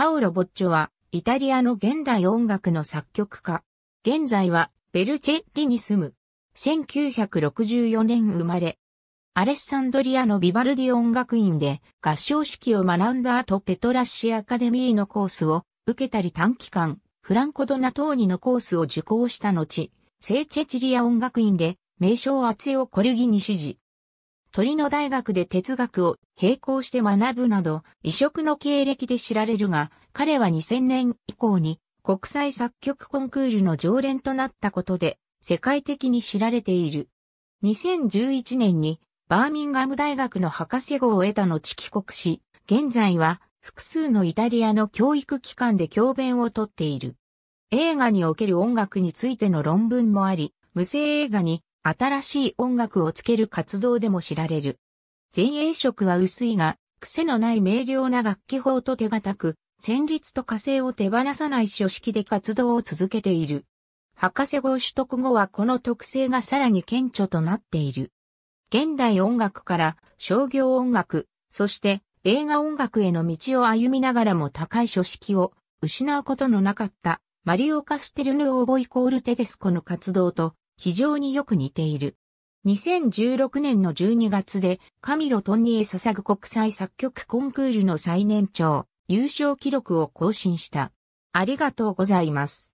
パウロ・ボッチョは、イタリアの現代音楽の作曲家。現在は、ベルチェッリに住む。1964年生まれ。アレッサンドリアのビバルディ音楽院で合唱式を学んだ後ペトラッシアカデミーのコースを受けたり短期間、フランコ・ドナトーニのコースを受講した後、聖チェチリア音楽院で名称アツェオ・コルギに指示、鳥の大学で哲学を並行して学ぶなど、異色の経歴で知られるが、彼は2000年以降に国際作曲コンクールの常連となったことで、世界的に知られている。2011年にバーミンガム大学の博士号を得た後帰国し、現在は複数のイタリアの教育機関で教鞭をとっている。映画における音楽についての論文もあり、無声映画に新しい音楽をつける活動でも知られる。前衛色は薄いが、癖のない明瞭な楽器法と手堅く、旋律と火星を手放さない書式で活動を続けている。博士号取得後はこの特性がさらに顕著となっている。現代音楽から商業音楽、そして映画音楽への道を歩みながらも高い書式を失うことのなかったマリオ・カステルヌオーボイコール・テデスコの活動と非常によく似ている。2016年の12月でカミロ・トンニエ捧ぐ国際作曲コンクールの最年長優勝記録を更新した。ありがとうございます。